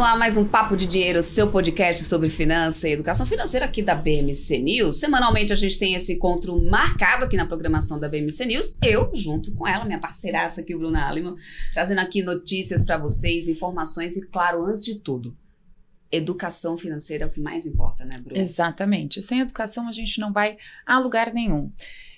no ar mais um Papo de Dinheiro, seu podcast sobre finança e educação financeira aqui da BMC News. Semanalmente a gente tem esse encontro marcado aqui na programação da BMC News. Eu, junto com ela, minha parceiraça aqui, Bruna Alimo, trazendo aqui notícias para vocês, informações e, claro, antes de tudo, educação financeira é o que mais importa, né, Bruna? Exatamente. Sem educação a gente não vai a lugar nenhum.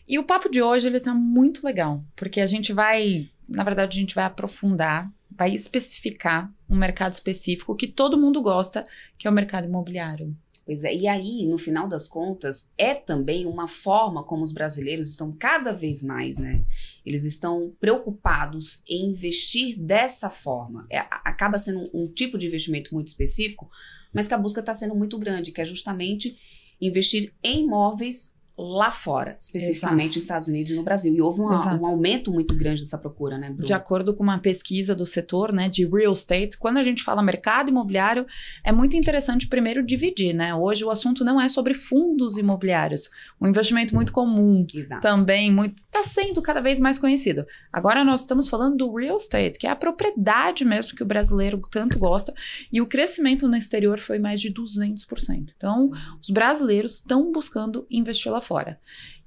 E o papo de hoje ele tá muito legal, porque a gente vai, na verdade, a gente vai aprofundar, vai especificar um mercado específico que todo mundo gosta, que é o mercado imobiliário. Pois é, e aí, no final das contas, é também uma forma como os brasileiros estão cada vez mais, né? Eles estão preocupados em investir dessa forma. É, acaba sendo um, um tipo de investimento muito específico, mas que a busca está sendo muito grande, que é justamente investir em imóveis lá fora, especificamente Exato. nos Estados Unidos e no Brasil. E houve um aumento muito grande dessa procura, né, Bruno? De acordo com uma pesquisa do setor, né, de real estate, quando a gente fala mercado imobiliário, é muito interessante primeiro dividir, né? Hoje o assunto não é sobre fundos imobiliários, um investimento muito comum, Exato. também muito está sendo cada vez mais conhecido. Agora nós estamos falando do real estate, que é a propriedade mesmo que o brasileiro tanto gosta, e o crescimento no exterior foi mais de 200%. Então, os brasileiros estão buscando investir lá fora.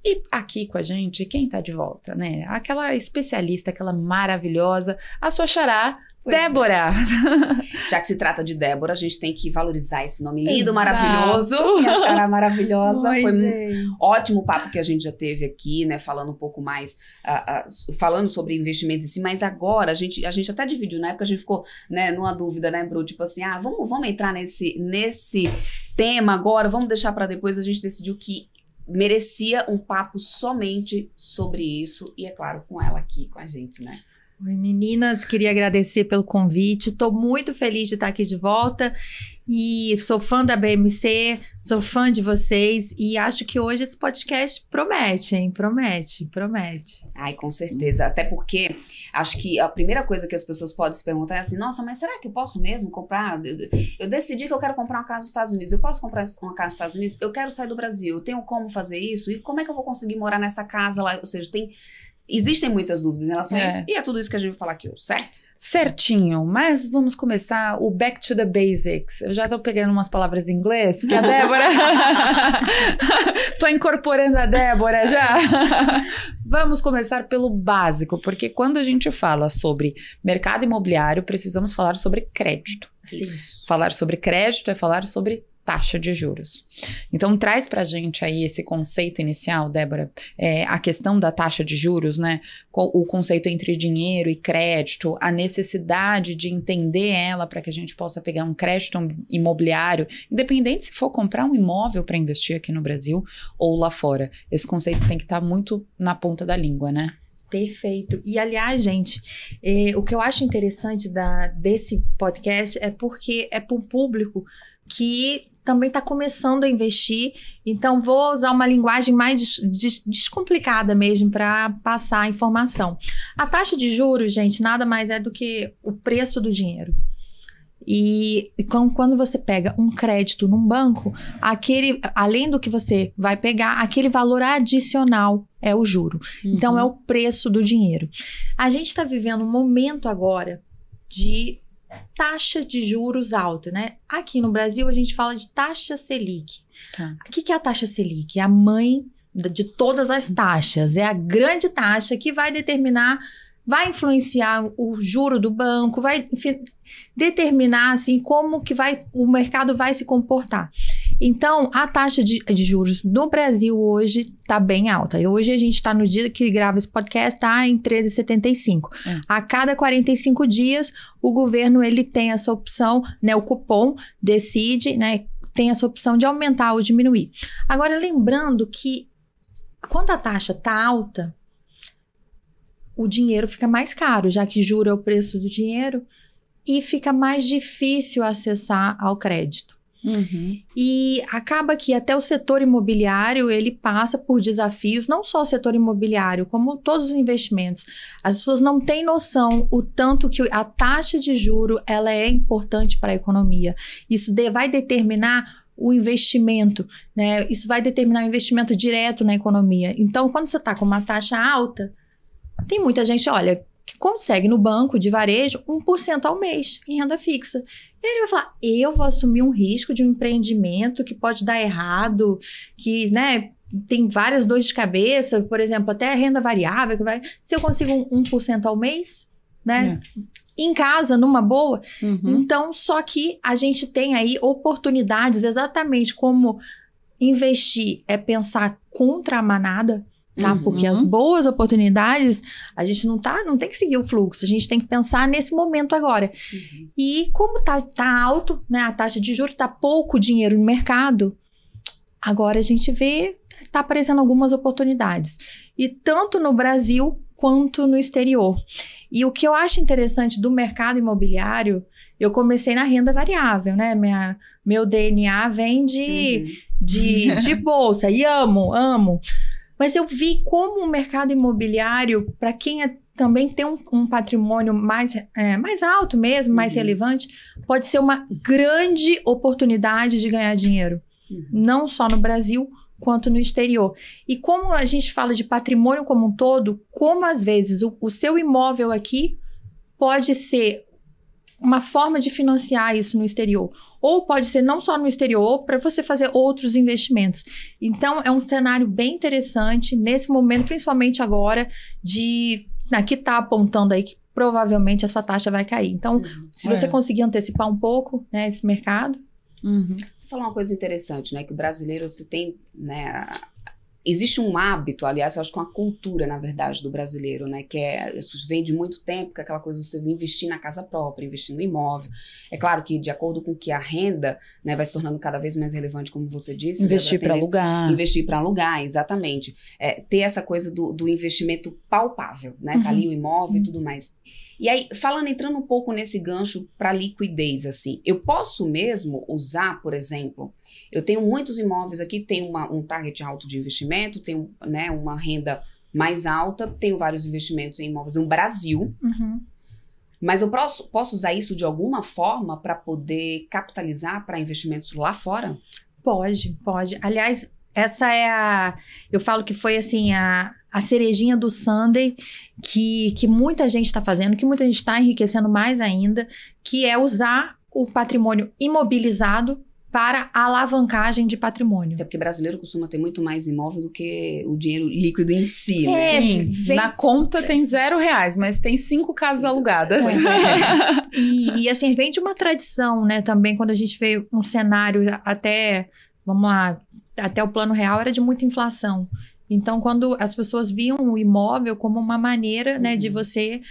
E aqui com a gente, quem tá de volta, né? Aquela especialista, aquela maravilhosa, a sua xará, Pois é. Débora. É. Já que se trata de Débora, a gente tem que valorizar esse nome lindo, Exato. maravilhoso. E xará maravilhosa. Oi, Foi gente. um ótimo papo que a gente já teve aqui, né? Falando um pouco mais, uh, uh, falando sobre investimentos em si, mas agora a gente, a gente até dividiu, na época a gente ficou né, numa dúvida, né, Bru? Tipo assim, ah, vamos, vamos entrar nesse, nesse tema agora, vamos deixar para depois. A gente decidiu que merecia um papo somente sobre isso e é claro com ela aqui com a gente, né? Oi meninas, queria agradecer pelo convite. Estou muito feliz de estar aqui de volta e sou fã da BMC, sou fã de vocês e acho que hoje esse podcast promete, hein? Promete, promete. Ai, com certeza. Até porque acho que a primeira coisa que as pessoas podem se perguntar é assim: nossa, mas será que eu posso mesmo comprar? Eu decidi que eu quero comprar uma casa nos Estados Unidos. Eu posso comprar uma casa nos Estados Unidos? Eu quero sair do Brasil. Eu tenho como fazer isso? E como é que eu vou conseguir morar nessa casa lá? Ou seja, tem. Existem muitas dúvidas em relação é. a isso. E é tudo isso que a gente vai falar aqui hoje, certo? certinho, mas vamos começar o back to the basics. Eu já tô pegando umas palavras em inglês, porque a Débora. tô incorporando a Débora já. vamos começar pelo básico, porque quando a gente fala sobre mercado imobiliário, precisamos falar sobre crédito. Sim. Falar sobre crédito é falar sobre taxa de juros. Então traz para gente aí esse conceito inicial, Débora, é, a questão da taxa de juros, né? O conceito entre dinheiro e crédito, a necessidade de entender ela para que a gente possa pegar um crédito imobiliário, independente se for comprar um imóvel para investir aqui no Brasil ou lá fora. Esse conceito tem que estar tá muito na ponta da língua, né? Perfeito. E aliás, gente, eh, o que eu acho interessante da, desse podcast é porque é para um público que também está começando a investir. Então, vou usar uma linguagem mais des descomplicada mesmo para passar a informação. A taxa de juros, gente, nada mais é do que o preço do dinheiro. E, e quando você pega um crédito num banco, aquele, além do que você vai pegar, aquele valor adicional é o juro. Então, uhum. Então, é o preço do dinheiro. A gente está vivendo um momento agora de taxa de juros alta, né? Aqui no Brasil a gente fala de taxa Selic. Tá. O que é a taxa Selic? É a mãe de todas as taxas. É a grande taxa que vai determinar, vai influenciar o juro do banco, vai enfim, determinar assim como que vai o mercado vai se comportar. Então, a taxa de, de juros do Brasil hoje está bem alta. E hoje a gente está no dia que grava esse podcast, está em 13,75. É. A cada 45 dias, o governo ele tem essa opção, né? O cupom decide, né? Tem essa opção de aumentar ou diminuir. Agora, lembrando que quando a taxa está alta, o dinheiro fica mais caro, já que juro é o preço do dinheiro, e fica mais difícil acessar ao crédito. Uhum. E acaba que até o setor imobiliário, ele passa por desafios, não só o setor imobiliário, como todos os investimentos. As pessoas não têm noção o tanto que a taxa de juro ela é importante para a economia. Isso de, vai determinar o investimento, né? Isso vai determinar o investimento direto na economia. Então, quando você está com uma taxa alta, tem muita gente, olha, que consegue no banco de varejo 1% ao mês em renda fixa. E aí ele vai falar: eu vou assumir um risco de um empreendimento que pode dar errado, que, né? Tem várias dores de cabeça, por exemplo, até renda variável. Que Se eu consigo um 1% ao mês, né? É em casa, numa boa. Uhum. Então, só que a gente tem aí oportunidades exatamente como investir é pensar contra a manada tá? Uhum. Porque as boas oportunidades, a gente não tá, não tem que seguir o fluxo, a gente tem que pensar nesse momento agora. Uhum. E como tá, tá alto, né, a taxa de juros, tá pouco dinheiro no mercado, agora a gente vê tá aparecendo algumas oportunidades. E tanto no Brasil quanto no exterior. E o que eu acho interessante do mercado imobiliário, eu comecei na renda variável, né? Minha, meu DNA vem de, uhum. de, de bolsa e amo, amo. Mas eu vi como o mercado imobiliário, para quem é, também tem um, um patrimônio mais, é, mais alto mesmo, mais uhum. relevante, pode ser uma grande oportunidade de ganhar dinheiro. Uhum. Não só no Brasil, quanto no exterior. E como a gente fala de patrimônio como um todo, como às vezes o, o seu imóvel aqui pode ser uma forma de financiar isso no exterior. Ou pode ser não só no exterior, para você fazer outros investimentos. Então, é um cenário bem interessante nesse momento, principalmente agora, de. Aqui né, está apontando aí que provavelmente essa taxa vai cair. Então, uhum. se você é. conseguir antecipar um pouco né, esse mercado. Uhum. Você falou uma coisa interessante, né? Que o brasileiro se tem né, existe um hábito, aliás, eu acho que é uma cultura, na verdade, do brasileiro, né? Que é, isso vem de muito tempo, que é aquela coisa de você investir na casa própria, investir no imóvel. É claro que, de acordo com que a renda né, vai se tornando cada vez mais relevante, como você disse. Né, investir para alugar. Investir para alugar, exatamente. É, ter essa coisa do, do investimento palpável, né? Uhum. Tá ali uhum. o imóvel e uhum. tudo mais. E aí, falando, entrando um pouco nesse gancho para liquidez, assim, eu posso mesmo usar, por exemplo, eu tenho muitos imóveis aqui, tenho uma, um target alto de investimento, tenho né, uma renda mais alta, tenho vários investimentos em imóveis no Brasil. Uhum. Mas eu posso, posso usar isso de alguma forma para poder capitalizar para investimentos lá fora? Pode, pode. Aliás, essa é a. Eu falo que foi assim a, a cerejinha do Sunday que, que muita gente está fazendo, que muita gente está enriquecendo mais ainda, que é usar o patrimônio imobilizado para alavancagem de patrimônio. Até porque brasileiro costuma ter muito mais imóvel do que o dinheiro líquido em si, né? É, Sim. Na conta tem zero reais, mas tem cinco casas alugadas. É. e, e assim, vem de uma tradição, né? Também quando a gente vê um cenário até, vamos lá, até o plano real era de muita inflação. Então, quando as pessoas viam o imóvel como uma maneira, né, uhum. de você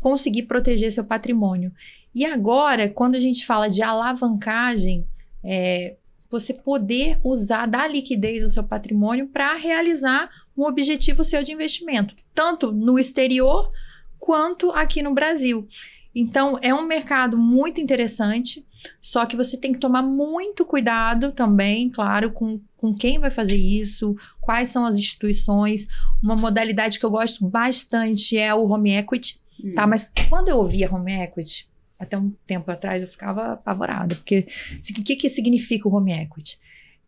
conseguir proteger seu patrimônio. E agora, quando a gente fala de alavancagem, é, você poder usar, dar liquidez no seu patrimônio para realizar um objetivo seu de investimento, tanto no exterior quanto aqui no Brasil. Então, é um mercado muito interessante, só que você tem que tomar muito cuidado também, claro, com, com quem vai fazer isso, quais são as instituições. Uma modalidade que eu gosto bastante é o home equity, tá? hum. tá? Mas quando eu ouvia home equity, até um tempo atrás eu ficava apavorada, porque o que, que significa o home equity?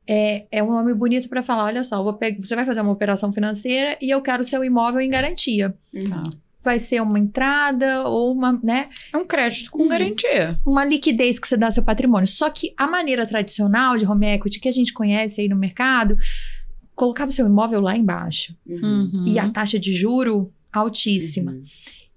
É, é um nome bonito para falar: olha só, pegar, você vai fazer uma operação financeira e eu quero seu imóvel em garantia. Uhum. Tá. Vai ser uma entrada ou uma, né? É um crédito com uhum. garantia. Uma liquidez que você dá ao seu patrimônio. Só que a maneira tradicional de home equity que a gente conhece aí no mercado colocava o seu imóvel lá embaixo. Uhum. E a taxa de juro altíssima. Uhum.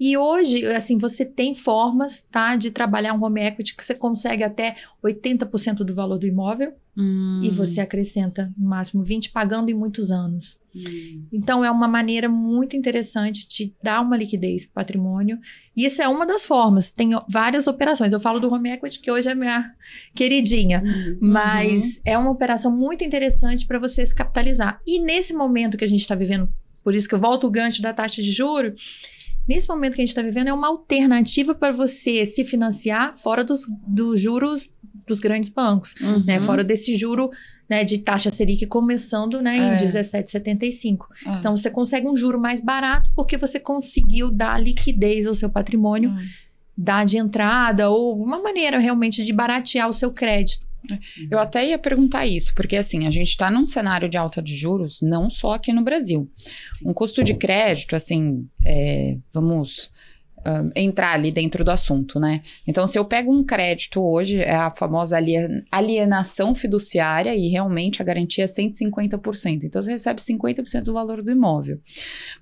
E hoje, assim, você tem formas, tá, de trabalhar um home equity que você consegue até 80% do valor do imóvel hum. e você acrescenta no máximo 20 pagando em muitos anos. Hum. Então é uma maneira muito interessante de dar uma liquidez para patrimônio. E isso é uma das formas. Tem várias operações. Eu falo do home equity que hoje é minha queridinha, uhum. mas uhum. é uma operação muito interessante para você se capitalizar. E nesse momento que a gente está vivendo, por isso que eu volto o gancho da taxa de juros, Nesse momento que a gente está vivendo, é uma alternativa para você se financiar fora dos, dos juros dos grandes bancos, né? uhum. né? Fora desse juro né, de taxa Selic começando né, é. em 17,75. É. Então, você consegue um juro mais barato porque você conseguiu dar liquidez ao seu patrimônio, é. dar de entrada ou uma maneira realmente de baratear o seu crédito. Uhum. Eu até ia perguntar isso, porque assim, a gente está num cenário de alta de juros, não só aqui no Brasil. Sim. Um custo de crédito, assim, é, vamos hum, entrar ali dentro do assunto, né? Então, se eu pego um crédito hoje, é a famosa alienação fiduciária e realmente a garantia é 150%. Então, você recebe 50% do valor do imóvel.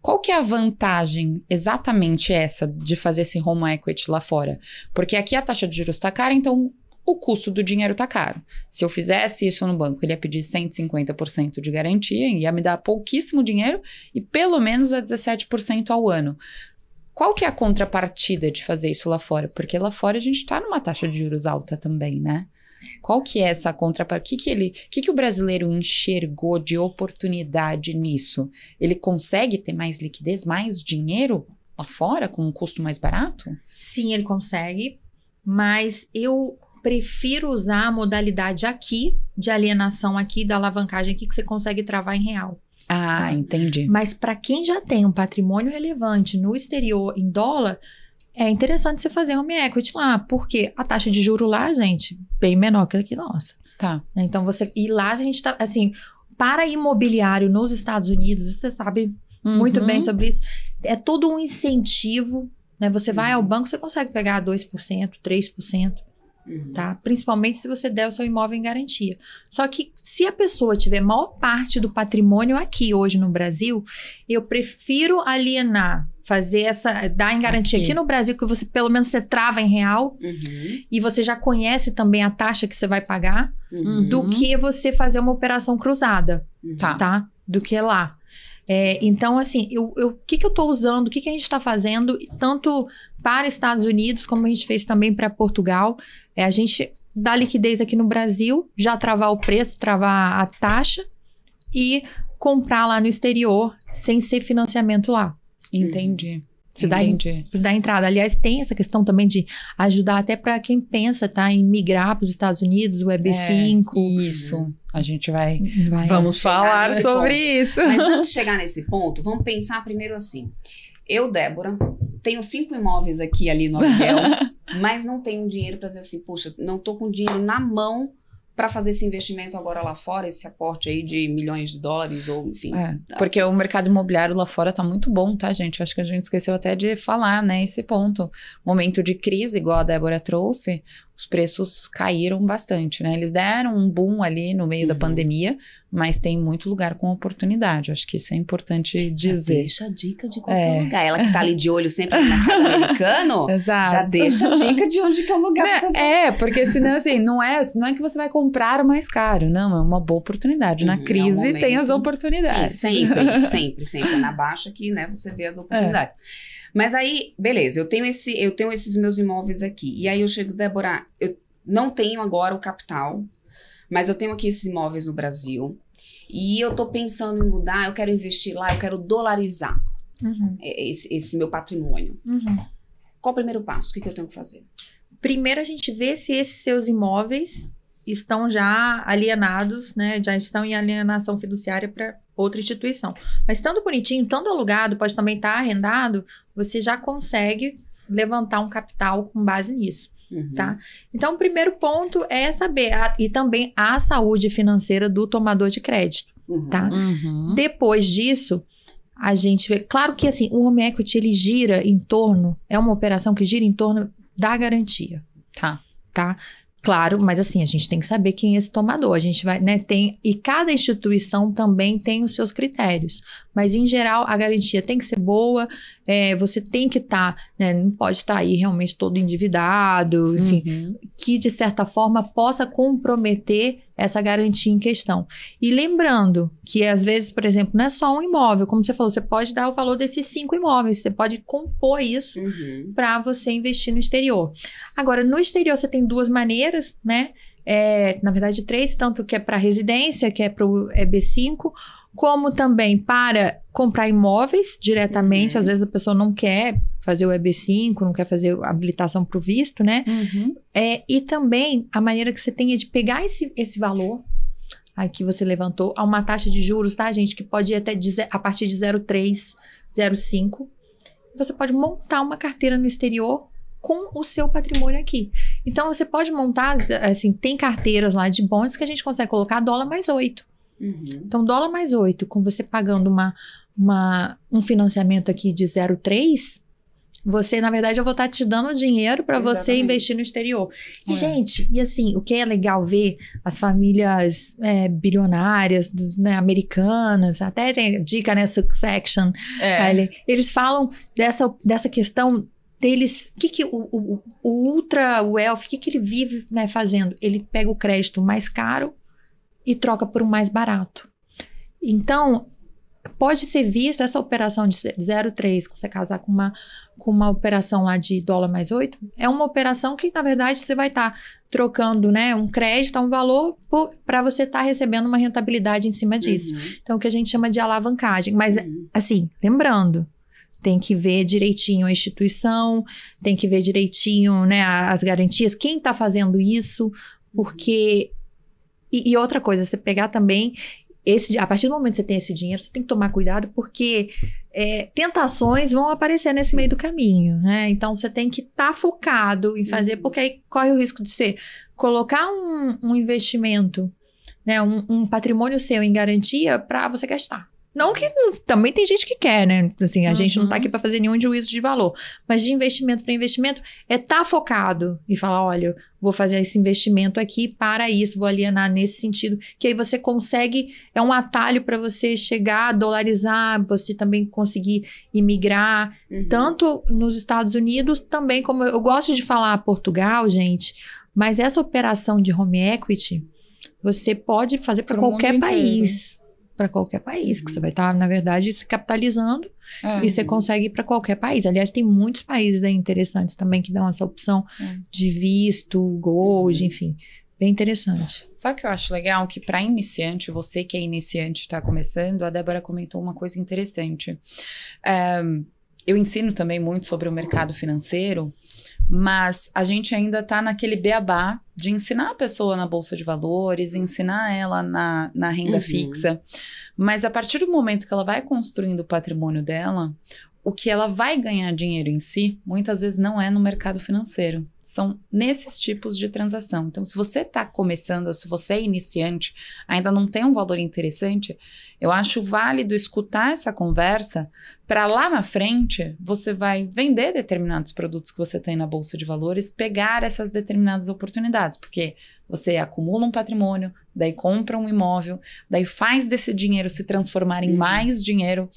Qual que é a vantagem exatamente essa de fazer esse home equity lá fora? Porque aqui a taxa de juros está cara, então o custo do dinheiro está caro. Se eu fizesse isso no banco, ele ia pedir 150% de garantia, ia me dar pouquíssimo dinheiro e pelo menos a 17% ao ano. Qual que é a contrapartida de fazer isso lá fora? Porque lá fora a gente está numa taxa de juros alta também, né? Qual que é essa contrapartida? O que, que ele, que, que o brasileiro enxergou de oportunidade nisso? Ele consegue ter mais liquidez, mais dinheiro lá fora com um custo mais barato? Sim, ele consegue, mas eu prefiro usar a modalidade aqui, de alienação aqui, da alavancagem aqui, que você consegue travar em real. Ah, tá? entendi. Mas para quem já tem um patrimônio relevante no exterior em dólar, é interessante você fazer home equity lá, porque a taxa de juro lá, gente, bem menor que aqui nossa. Tá. Né, então você e lá a gente tá assim, para imobiliário nos Estados Unidos, você sabe uhum. muito bem sobre isso, é todo um incentivo, né? Você vai ao uhum. banco, você consegue pegar 2%, 3%. Uhum. Tá? Principalmente se você der o seu imóvel em garantia. Só que se a pessoa tiver maior parte do patrimônio aqui hoje no Brasil, eu prefiro alienar, fazer essa, dar em garantia aqui, aqui no Brasil, que você pelo menos você trava em real uhum. e você já conhece também a taxa que você vai pagar, uhum. do que você fazer uma operação cruzada, uhum. tá. tá? Do que lá. É, então, assim, o eu, eu, que, que eu estou usando, o que, que a gente está fazendo, tanto para Estados Unidos, como a gente fez também para Portugal. É, a gente dá liquidez aqui no Brasil, já travar o preço, travar a taxa e comprar lá no exterior sem ser financiamento lá. Entendi. Se dá, Entendi. Se dá entrada. Aliás, tem essa questão também de ajudar até para quem pensa, tá? Em migrar para os Estados Unidos, o EB5. É, isso. A gente vai, vai vamos falar sobre ponto. isso. Mas antes de chegar nesse ponto, vamos pensar primeiro assim. Eu, Débora, tenho cinco imóveis aqui ali no aluguel, mas não tenho dinheiro para dizer assim, puxa, não estou com dinheiro na mão para fazer esse investimento agora lá fora, esse aporte aí de milhões de dólares ou enfim. É, porque o mercado imobiliário lá fora tá muito bom, tá, gente? Acho que a gente esqueceu até de falar, né, esse ponto. Momento de crise, igual a Débora trouxe, os preços caíram bastante, né? Eles deram um boom ali no meio uhum. da pandemia, mas tem muito lugar com oportunidade. Acho que isso é importante é, dizer. Já deixa a dica de qualquer é. lugar. Ela que tá ali de olho sempre no mercado americano, Exato. já deixa a dica de onde que é o lugar né, pessoa... É, porque senão assim, não é, não é que você vai comprar mais caro, não, é uma boa oportunidade. Na uhum, crise é um tem as oportunidades. Sim, sempre, sempre, sempre. Na baixa que, né, você vê as é. oportunidades. É. Mas aí, beleza, eu tenho esse, eu tenho esses meus imóveis aqui. E aí eu chego, Débora, eu não tenho agora o capital, mas eu tenho aqui esses imóveis no Brasil. E eu tô pensando em mudar, eu quero investir lá, eu quero dolarizar uhum. esse, esse, meu patrimônio. Uhum. Qual o primeiro passo? O que, que eu tenho que fazer? Primeiro a gente vê se esses seus imóveis estão já alienados, né? Já estão em alienação fiduciária para outra instituição. Mas estando bonitinho, estando alugado, pode também estar tá arrendado, você já consegue levantar um capital com base nisso. Uhum. Tá? Então, o primeiro ponto é saber a, e também a saúde financeira do tomador de crédito. Uhum. Tá? Uhum. Depois disso, a gente vê. Claro que assim, o home equity ele gira em torno, é uma operação que gira em torno da garantia. Tá. Tá? Claro, mas assim, a gente tem que saber quem é esse tomador. A gente vai, né, tem, e cada instituição também tem os seus critérios. Mas, em geral, a garantia tem que ser boa, é, você tem que estar, tá, né, não pode estar tá aí realmente todo endividado, enfim, uhum. que de certa forma possa comprometer essa garantia em questão. E lembrando que, às vezes, por exemplo, não é só um imóvel, como você falou, você pode dar o valor desses cinco imóveis, você pode compor isso uhum. para você investir no exterior. Agora, no exterior, você tem duas maneiras, né? É, na verdade, três, tanto que é para residência, que é para o EB5, é como também para comprar imóveis diretamente. Uhum. Às vezes a pessoa não quer fazer o EB5, não quer fazer habilitação para o visto, né? Uhum. É, e também a maneira que você tenha é de pegar esse, esse valor aqui você levantou a uma taxa de juros, tá, gente? Que pode ir até de, a partir de 0,3, 0,5. Você pode montar uma carteira no exterior com o seu patrimônio aqui. Então, você pode montar, assim, tem carteiras lá de bons que a gente consegue colocar dólar mais 8. Uhum. Então, dólar mais 8, com você pagando uma, uma, um financiamento aqui de 0,3, você, na verdade, eu vou estar tá te dando dinheiro para você investir no exterior. É. Gente, e assim, o que é legal ver as famílias é, bilionárias, né, americanas, até tem dica, né, Succession. É. Eles falam dessa, dessa questão deles, que que o, o, o ultra wealth, o que, que ele vive né, fazendo? Ele pega o crédito mais caro e troca por um mais barato. Então, pode ser vista essa operação de 0,3, que você casar com uma, com uma operação lá de dólar mais 8, é uma operação que, na verdade, você vai estar tá trocando né, um crédito, um valor, para você estar tá recebendo uma rentabilidade em cima disso. Uhum. Então, o que a gente chama de alavancagem. Mas, uhum. assim, lembrando, tem que ver direitinho a instituição, tem que ver direitinho né, as garantias, quem está fazendo isso, uhum. porque. E, e outra coisa, você pegar também esse, a partir do momento que você tem esse dinheiro, você tem que tomar cuidado, porque é, tentações vão aparecer nesse meio do caminho, né? Então você tem que estar tá focado em fazer, uhum. porque aí corre o risco de você colocar um, um investimento, né? Um, um patrimônio seu em garantia para você gastar. Não que também tem gente que quer, né? Assim, a uhum. gente não tá uhum. aqui para fazer nenhum juízo de valor, mas de investimento para investimento é estar tá focado e falar, olha, vou fazer esse investimento aqui para isso, vou alienar nesse sentido, que aí você consegue, é um atalho para você chegar, dolarizar, você também conseguir imigrar, uhum. tanto nos Estados Unidos, também como eu gosto de falar Portugal, gente, mas essa operação de home equity, você pode fazer para qualquer país para qualquer país, porque você uhum. vai estar, tá, na verdade, se capitalizando é. e você consegue ir para qualquer país. Aliás, tem muitos países aí né, interessantes também que dão essa opção é. de visto, gold, uhum. enfim. Bem interessante. Sabe o que eu acho legal? Que para iniciante, você que é iniciante está começando, a Débora comentou uma coisa interessante. Eh, eu ensino também muito sobre o mercado financeiro mas a gente ainda está naquele beabá de ensinar a pessoa na bolsa de valores, ensinar ela na, na renda uhum. fixa. Mas a partir do momento que ela vai construindo o patrimônio dela, o que ela vai ganhar dinheiro em si, muitas vezes não é no mercado financeiro são nesses tipos de transação. Então, se você está começando, se você é iniciante, ainda não tem um valor interessante, eu acho válido escutar essa conversa para lá na frente você vai vender determinados produtos que você tem na bolsa de valores, pegar essas determinadas oportunidades, porque você acumula um patrimônio, daí compra um imóvel, daí faz desse dinheiro se transformar em uhum. mais dinheiro,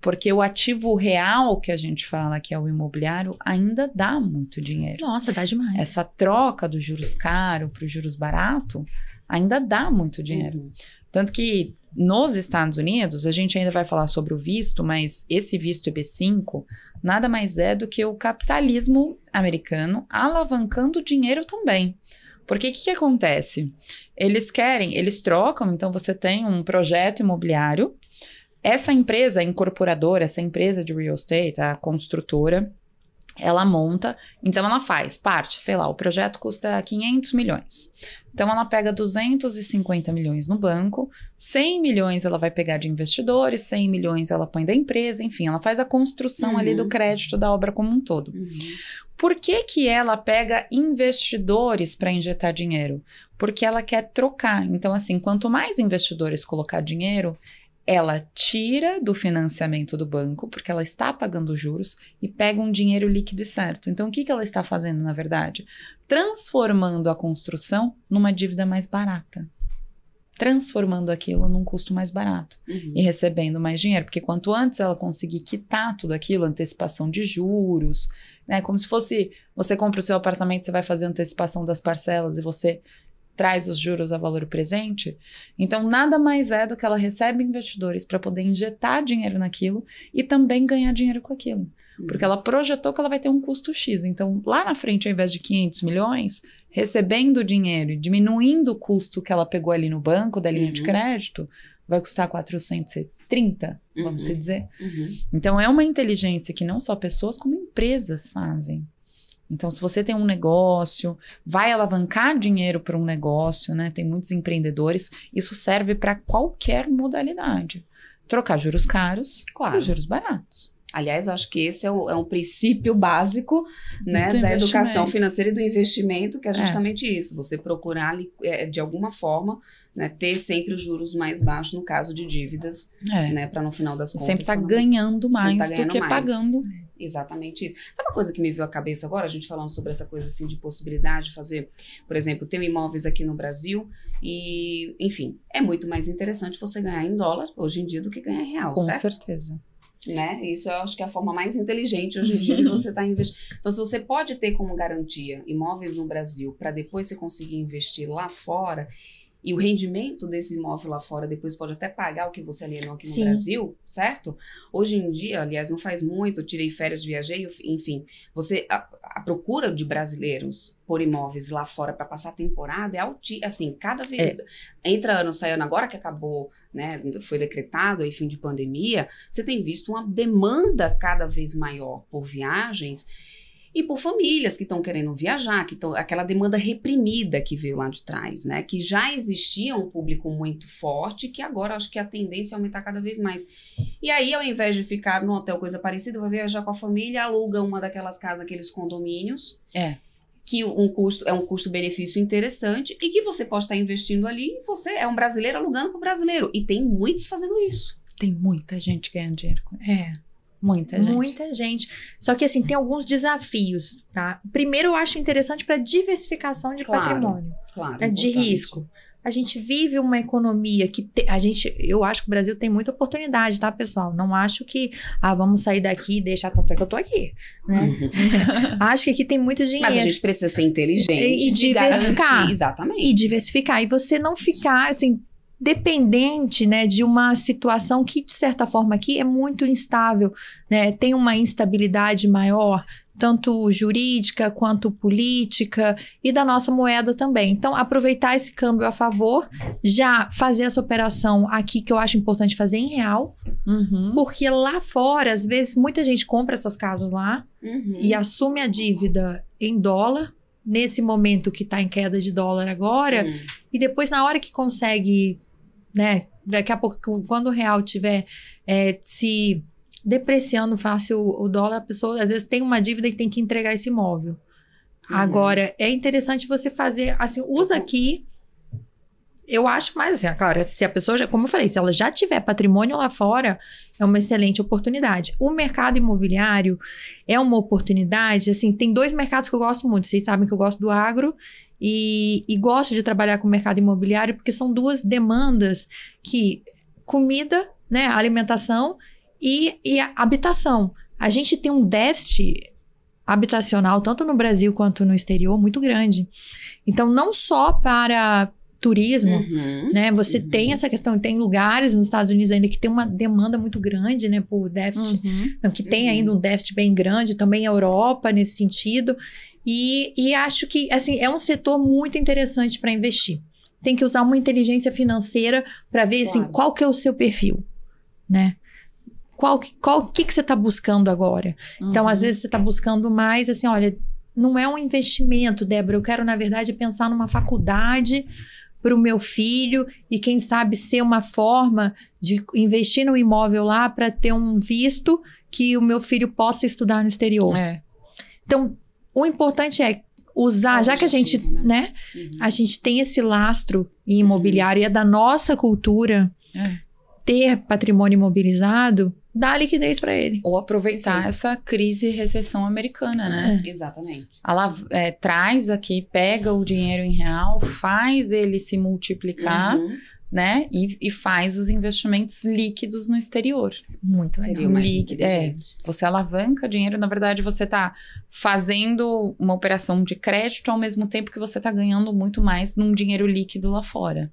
porque o ativo real que a gente fala, que é o imobiliário, ainda dá muito dinheiro. Nossa, dá demais. Essa troca dos juros caro para os juros barato ainda dá muito dinheiro. Uhum. Tanto que nos Estados Unidos, a gente ainda vai falar sobre o visto, mas esse visto EB5 nada mais é do que o capitalismo americano alavancando dinheiro também. Porque o que, que acontece? Eles querem, eles trocam, então você tem um projeto imobiliário, essa empresa incorporadora, essa empresa de real estate, a construtora, ela monta, então ela faz parte, sei lá, o projeto custa 500 milhões. Então ela pega 250 milhões no banco, 100 milhões ela vai pegar de investidores, 100 milhões ela põe da empresa, enfim, ela faz a construção uhum. ali do uhum. crédito da obra como um todo. Uhum. Por que, que ela pega investidores para injetar dinheiro? Porque ela quer trocar. Então, assim, quanto mais investidores colocar dinheiro, ela tira do financiamento do banco, porque ela está pagando juros, e pega um dinheiro líquido e certo. Então, o que, que ela está fazendo, na verdade? Transformando a construção numa dívida mais barata transformando aquilo num custo mais barato uhum. e recebendo mais dinheiro. Porque quanto antes ela conseguir quitar tudo aquilo, antecipação de juros, né? Como se fosse você compra o seu apartamento, você vai fazer antecipação das parcelas e você traz os juros a valor presente. Então, nada mais é do que ela recebe investidores para poder injetar dinheiro naquilo e também ganhar dinheiro com aquilo. Porque ela projetou que ela vai ter um custo X. Então, lá na frente, ao invés de 500 milhões, recebendo o dinheiro e diminuindo o custo que ela pegou ali no banco da linha uhum. de crédito, vai custar 430, uhum. vamos dizer. Uhum. Então, é uma inteligência que não só pessoas, como empresas fazem. Então, se você tem um negócio, vai alavancar dinheiro para um negócio, né? Tem muitos empreendedores, isso serve para qualquer modalidade. Trocar juros caros claro. por juros baratos. Aliás, eu acho que esse é, o, é um princípio básico né, da educação financeira e do investimento, que é, é. justamente é. isso: você procurar, é, de alguma forma, né, ter sempre os juros mais baixos no caso de dívidas, é. né, para no final das contas. Sempre tá estar ganhando tá mais tá ganhando do que mais. pagando. Exatamente isso. Sabe uma coisa que me veio à cabeça agora, a gente falando sobre essa coisa assim de possibilidade de fazer, por exemplo, ter imóveis aqui no Brasil e, enfim, é muito mais interessante você ganhar em dólar hoje em dia do que ganhar em real, Com certo? certeza né? Isso eu acho que é a forma mais inteligente hoje em dia de você estar tá investindo. Então, se você pode ter como garantia imóveis no Brasil para depois você conseguir investir lá fora e o rendimento desse imóvel lá fora depois pode até pagar o que você alienou aqui no Sim. Brasil, certo? Hoje em dia, aliás, não faz muito, tirei férias, viajei, enfim, você a, a procura de brasileiros por imóveis lá fora para passar a temporada é altíssima, assim, cada vez é. entra ano, sai ano agora que acabou né, foi decretado aí fim de pandemia, você tem visto uma demanda cada vez maior por viagens e por famílias que estão querendo viajar, que estão aquela demanda reprimida que veio lá de trás, né? Que já existia um público muito forte, que agora acho que a tendência é aumentar cada vez mais. E aí, ao invés de ficar no hotel coisa parecida, vai viajar com a família, aluga uma daquelas casas, aqueles condomínios. É que um custo é um custo-benefício interessante e que você pode estar investindo ali e você é um brasileiro alugando para o brasileiro. E tem muitos fazendo isso. Tem muita gente ganhando dinheiro com isso. É. Muita gente. Muita gente. Só que assim, tem alguns desafios, tá? Primeiro, eu acho interessante para diversificação de claro, patrimônio. Claro. é de risco. A gente vive uma economia que te, a gente, eu acho que o Brasil tem muita oportunidade, tá, pessoal? Não acho que ah, vamos sair daqui e deixar tanto é que eu tô aqui, né? Uhum. acho que aqui tem muito dinheiro. Mas a gente precisa ser inteligente e, e diversificar, garantir, exatamente. E diversificar e você não ficar assim dependente, né, de uma situação que de certa forma aqui é muito instável, né? Tem uma instabilidade maior, tanto jurídica quanto política, e da nossa moeda também. Então, aproveitar esse câmbio a favor, já fazer essa operação aqui, que eu acho importante fazer em real, uhum. porque lá fora, às vezes, muita gente compra essas casas lá uhum. e assume a dívida em dólar, nesse momento que está em queda de dólar agora, uhum. e depois, na hora que consegue, né, daqui a pouco, quando o real tiver é, se depreciando fácil o dólar, a pessoa às vezes tem uma dívida e tem que entregar esse imóvel. Uhum. Agora, é interessante você fazer assim, usa aqui. Eu acho mais assim, claro, se a pessoa já, como eu falei, se ela já tiver patrimônio lá fora, é uma excelente oportunidade. O mercado imobiliário é uma oportunidade, assim, tem dois mercados que eu gosto muito. Vocês sabem que eu gosto do agro e, e gosto de trabalhar com o mercado imobiliário, porque são duas demandas que comida, né, alimentação e, e a habitação. A gente tem um déficit habitacional, tanto no Brasil quanto no exterior, muito grande. Então, não só para turismo, uhum, né? Você uhum. tem essa questão, tem lugares nos Estados Unidos ainda que tem uma demanda muito grande, né, por déficit, uhum, então, que tem uhum. ainda um déficit bem grande, também a Europa nesse sentido, e, e acho que, assim, é um setor muito interessante para investir. Tem que usar uma inteligência financeira para ver, assim, claro. assim, qual que é o seu perfil, né? qual, qual que, que você está buscando agora. Uhum. Então, às uhum. vezes, você está buscando mais, assim, olha, não é um investimento, Débora. Eu quero, na verdade, pensar numa faculdade para o meu filho e, quem sabe, ser uma forma de investir no imóvel lá para ter um visto que o meu filho possa estudar no exterior. É. Então, o importante é usar, é já que a gente, né, né uhum. a gente tem esse lastro uhum. imobiliário uhum. e é da nossa cultura. É ter patrimônio imobilizado, dá liquidez para ele. Ou aproveitar Sim. essa crise recessão americana, né? É. Exatamente. Ela é, traz aqui, pega o dinheiro em real, faz ele se multiplicar. Uhum. Né? E, e, faz os investimentos líquidos no exterior. Muito legal. Seria mais Líquido, é, você alavanca dinheiro, na verdade você está fazendo uma operação de crédito ao mesmo tempo que você está ganhando muito mais num dinheiro líquido lá fora.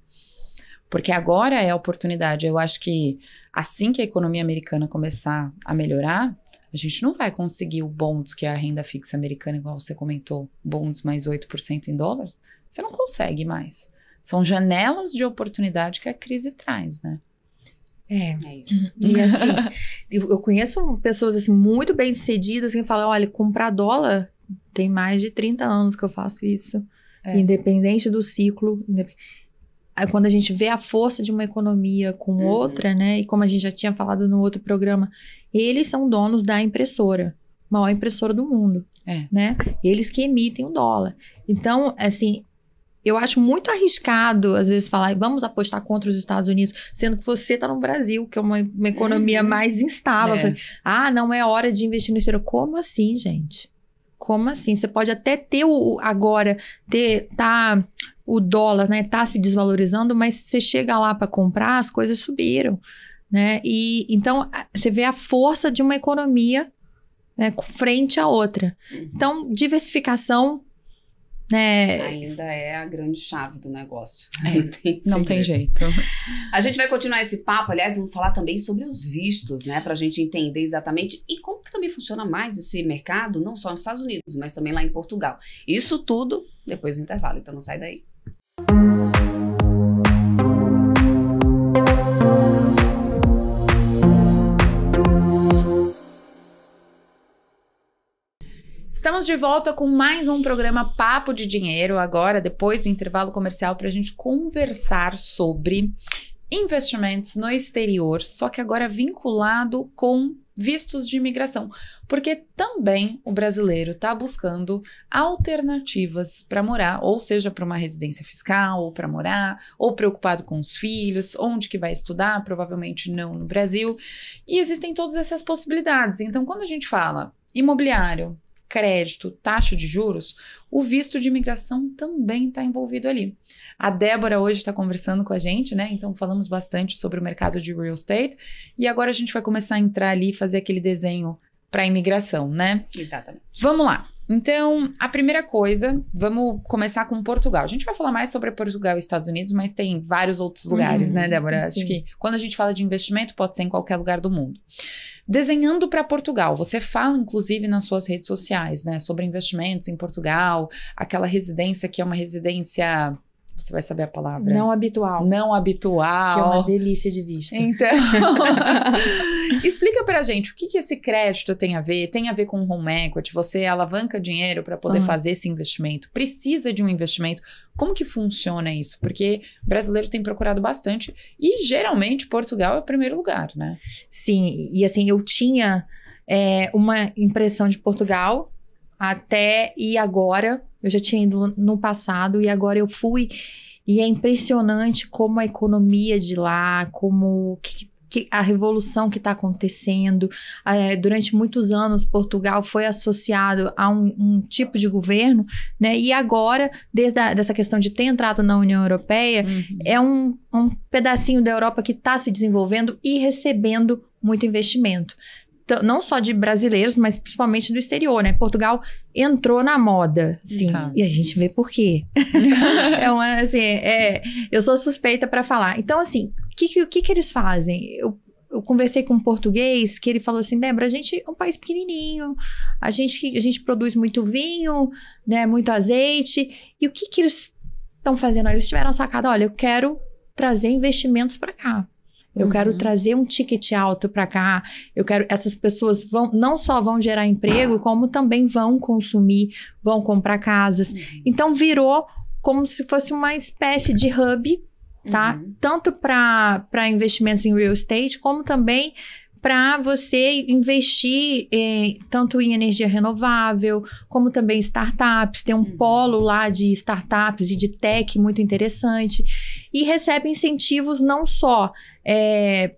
Porque agora é a oportunidade. Eu acho que assim que a economia americana começar a melhorar, a gente não vai conseguir o bonds, que é a renda fixa americana, igual você comentou, bonds mais 8% em dólares. Você não consegue mais. São janelas de oportunidade que a crise traz, né? É. é isso. E assim, eu conheço pessoas assim, muito bem sucedidas que falam: olha, comprar dólar tem mais de 30 anos que eu faço isso. É. Independente do ciclo quando a gente vê a força de uma economia com uhum. outra, né? E como a gente já tinha falado no outro programa, eles são donos da impressora, maior impressora do mundo, é. né? Eles que emitem o dólar. Então, assim, eu acho muito arriscado, às vezes, falar vamos apostar contra os Estados Unidos, sendo que você está no Brasil, que é uma, uma economia uhum. mais instável. É. Ah, não é hora de investir no exterior. Como assim, gente? Como assim? Você pode até ter o agora, ter, tá o dólar né, tá se desvalorizando, mas você chega lá para comprar, as coisas subiram. Né? E então você vê a força de uma economia né, frente à outra. Então, diversificação. Né? Ainda é a grande chave do negócio. É, tem não tem jeito. A gente vai continuar esse papo, aliás, vamos falar também sobre os vistos, né? Para a gente entender exatamente e como que também funciona mais esse mercado, não só nos Estados Unidos, mas também lá em Portugal. Isso tudo depois do intervalo, então não sai daí. Estamos de volta com mais um programa Papo de Dinheiro, agora, depois do intervalo comercial, para a gente conversar sobre investimentos no exterior, só que agora vinculado com vistos de imigração, porque também o brasileiro está buscando alternativas para morar, ou seja, para uma residência fiscal, ou para morar, ou preocupado com os filhos, onde que vai estudar, provavelmente não no Brasil. E existem todas essas possibilidades. Então, quando a gente fala imobiliário, crédito, taxa de juros, o visto de imigração também está envolvido ali. A Débora hoje está conversando com a gente, né? Então falamos bastante sobre o mercado de real estate e agora a gente vai começar a entrar ali e fazer aquele desenho para imigração, né? Exatamente. Vamos lá. Então, a primeira coisa, vamos começar com Portugal. A gente vai falar mais sobre Portugal e Estados Unidos, mas tem vários outros lugares, né, uhum, né, Débora? Sim. Acho que quando a gente fala de investimento, pode ser em qualquer lugar do mundo. Desenhando para Portugal, você fala inclusive nas suas redes sociais, né, sobre investimentos em Portugal, aquela residência que é uma residência você vai saber a palavra. Não habitual. Não habitual. Que é uma delícia de vista. Então, explica pra gente o que, que esse crédito tem a ver? Tem a ver com home equity? Você alavanca dinheiro para poder uhum. fazer esse investimento? Precisa de um investimento? Como que funciona isso? Porque o brasileiro tem procurado bastante e geralmente Portugal é o primeiro lugar, né? Sim, e assim, eu tinha é, uma impressão de Portugal até e agora eu já tinha ido no passado e agora eu fui. E é impressionante como a economia de lá, como que, que a revolução que está acontecendo. É, durante muitos anos, Portugal foi associado a um, um, tipo de governo, né? E agora, desde a, dessa questão de ter entrado na União Europeia, uhum. é um, um pedacinho da Europa que está se desenvolvendo e recebendo muito investimento não só de brasileiros, mas principalmente do exterior, né? Portugal entrou na moda, sim. Tá. E a gente vê por quê. é uma, assim, é, eu sou suspeita para falar. Então, assim, o que, que, que eles fazem? Eu, eu conversei com um português que ele falou assim, Débora, a gente é um país pequenininho, a gente, a gente produz muito vinho, né, muito azeite, e o que que eles estão fazendo? Eles tiveram a sacada, olha, eu quero trazer investimentos para cá. Eu uhum. quero trazer um ticket alto para cá. Eu quero essas pessoas vão não só vão gerar emprego, como também vão consumir, vão comprar casas. Uhum. Então virou como se fosse uma espécie de hub, tá? Uhum. Tanto para investimentos em real estate, como também para você investir em, eh, tanto em energia renovável, como também startups. Tem um uhum. polo lá de startups e de tech muito interessante e recebe incentivos não só é,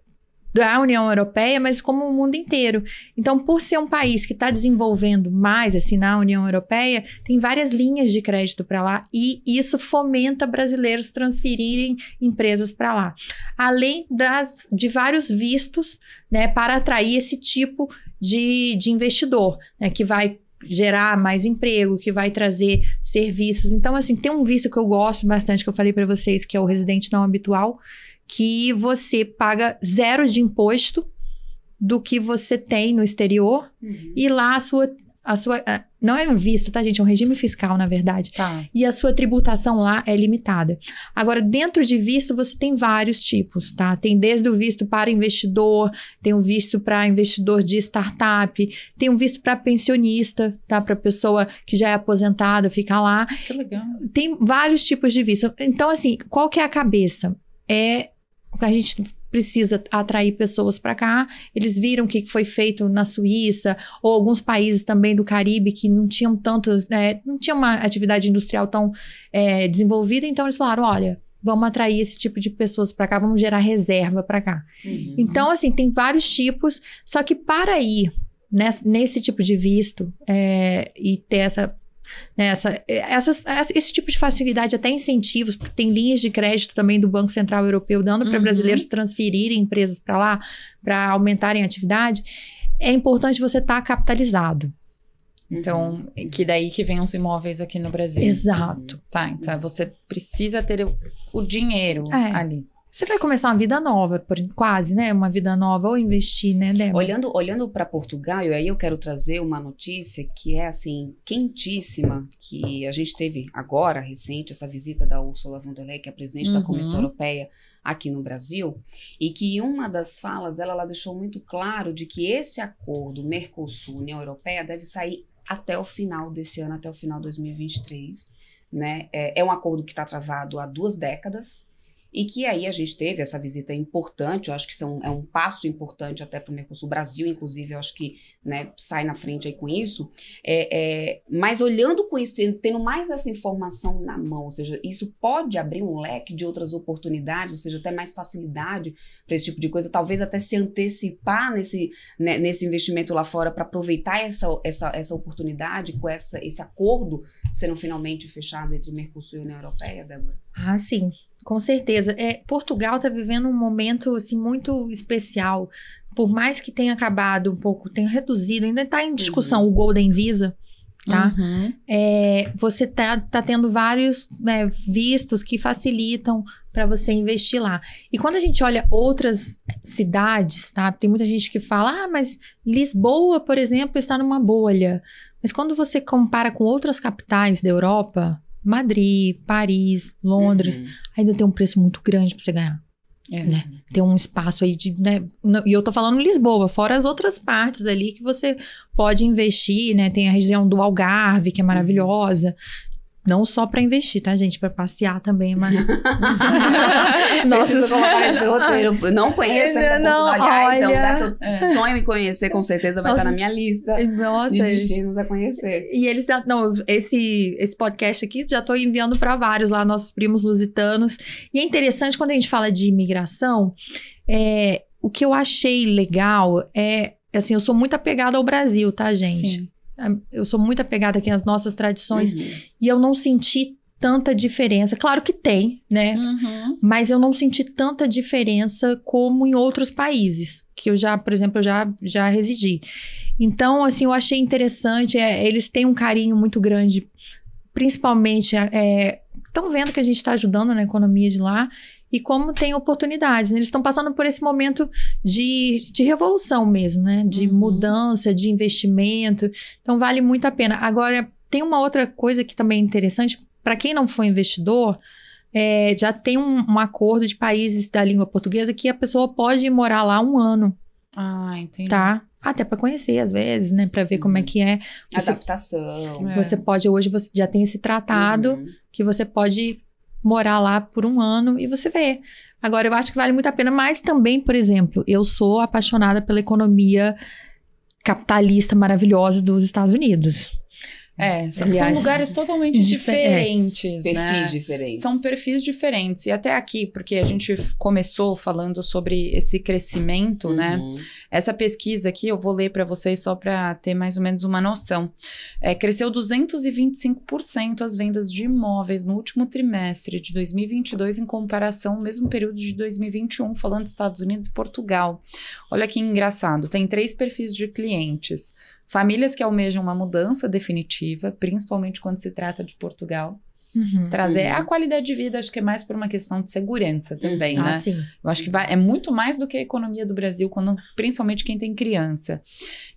da União Europeia, mas como o mundo inteiro. Então, por ser um país que está desenvolvendo mais assim na União Europeia, tem várias linhas de crédito para lá e isso fomenta brasileiros transferirem empresas para lá, além das, de vários vistos, né, para atrair esse tipo de, de investidor, né, que vai gerar mais emprego, que vai trazer serviços. Então, assim, tem um vício que eu gosto bastante, que eu falei para vocês, que é o residente não habitual, que você paga zero de imposto do que você tem no exterior uhum. e lá a sua, a sua não é um visto, tá, gente? É um regime fiscal, na verdade. Tá. E a sua tributação lá é limitada. Agora, dentro de visto, você tem vários tipos, tá? Tem desde o visto para investidor, tem um visto para investidor de startup, tem um visto para pensionista, tá? Para pessoa que já é aposentada, fica lá. Que legal. Tem vários tipos de visto. Então, assim, qual que é a cabeça? É a gente precisa atrair pessoas para cá. Eles viram o que foi feito na Suíça ou alguns países também do Caribe que não tinham tanto, né, não tinha uma atividade industrial tão é, desenvolvida. Então eles falaram, olha, vamos atrair esse tipo de pessoas para cá, vamos gerar reserva para cá. Uhum. Então assim tem vários tipos, só que para ir nesse, nesse tipo de visto é, e ter essa né? Essa, é, essas, esse tipo de facilidade, até incentivos, porque tem linhas de crédito também do Banco Central Europeu dando uhum. para brasileiros transferirem empresas para lá, para aumentarem a atividade. É importante você estar tá capitalizado. Então, uhum. que daí que vem os imóveis aqui no Brasil. Exato. Tá, então é você precisa ter o, o dinheiro é. ali. Você vai começar uma vida nova, por, quase, né? Uma vida nova, ou investir, né, Débora? Olhando, olhando para Portugal, e aí eu quero trazer uma notícia que é, assim, quentíssima, que a gente teve agora, recente, essa visita da Ursula von der Leyen, que é a presidente uhum. da Comissão Europeia aqui no Brasil, e que uma das falas dela, ela deixou muito claro de que esse acordo Mercosul-União Europeia deve sair até o final desse ano, até o final de 2023, né? é, é um acordo que está travado há duas décadas, e que aí a gente teve essa visita importante, eu acho que isso é um, é um passo importante até para o Mercosul Brasil, inclusive, eu acho que né, sai na frente aí com isso. É, é, mas olhando com isso, tendo mais essa informação na mão, ou seja, isso pode abrir um leque de outras oportunidades, ou seja, até mais facilidade para esse tipo de coisa, talvez até se antecipar nesse, né, nesse investimento lá fora para aproveitar essa, essa, essa oportunidade com essa, esse acordo sendo finalmente fechado entre Mercosul e União Europeia, Débora? Ah, sim. Com certeza. É, Portugal está vivendo um momento assim, muito especial. Por mais que tenha acabado um pouco, tenha reduzido, ainda está em discussão uhum. o Golden Visa tá? Uhum. É, você está tá tendo vários né, vistos que facilitam para você investir lá. E quando a gente olha outras cidades, tá? Tem muita gente que fala, ah, mas Lisboa, por exemplo, está numa bolha. Mas quando você compara com outras capitais da Europa, Madrid, Paris, Londres, uhum. ainda tem um preço muito grande para você ganhar. É. Né? Tem um espaço aí de. Né? E eu tô falando Lisboa, fora as outras partes ali que você pode investir, né? Tem a região do Algarve, que é uhum. maravilhosa. Não só para investir, tá, gente? Para passear também, é mas. Nossa, Preciso colocar esse roteiro. Não conheço ainda não, Aliás, olha... é um lugar que eu é. sonho em conhecer, com certeza vai Nossa. estar na minha lista Nossa. de destinos a conhecer. E eles. Não, esse, esse podcast aqui já estou enviando para vários lá, nossos primos lusitanos. E é interessante quando a gente fala de imigração, é, o que eu achei legal é. Assim, eu sou muito apegada ao Brasil, tá, gente? Sim. É, eu sou muito apegada aqui às nossas tradições uhum. e eu não senti tanta diferença. Claro que tem, né? Uhum. Mas eu não senti tanta diferença como em outros países que eu já, por exemplo, eu já já residi. Então, assim, eu achei interessante. É, eles têm um carinho muito grande, principalmente estão é, é vendo que a gente está ajudando na economia de lá e como tem oportunidades. Né? Eles estão passando por esse momento de, de revolução mesmo, né? De uhum. mudança, de investimento. Então vale muito a pena. Agora, tem uma outra coisa que também é interessante. Para quem não foi investidor, é, já tem um, um, acordo de países da língua portuguesa que a pessoa pode morar lá um ano. Ah, entendi. Tá? Até para conhecer, às vezes, né? Para ver uhum. como é uhum. que é. Você, Adaptação. Você é. pode, hoje, você já tem esse tratado uhum. que você pode morar lá por um ano e você vê. Agora, eu acho que vale muito a pena, mas também, por exemplo, eu sou apaixonada pela economia capitalista maravilhosa dos Estados Unidos. É, né? são, Aliás, são lugares totalmente é, diferentes, é, né? Perfis diferentes. São perfis diferentes. E até aqui, porque a gente começou falando sobre esse crescimento, né? uhum. né? Essa pesquisa aqui eu vou ler para vocês só para ter mais ou menos uma noção. É, cresceu 225% as vendas de imóveis no último trimestre de 2022 em comparação ao mesmo período de 2021, falando Estados Unidos e Portugal. Olha que engraçado, tem três perfis de clientes Famílias que almejam uma mudança definitiva, principalmente quando se trata de Portugal. Uhum, trazer uhum. a qualidade de vida, acho que é mais por uma questão de segurança também, uhum. né? Ah, sim. Eu acho que vai, é muito mais do que a economia do Brasil, quando, principalmente quem tem criança.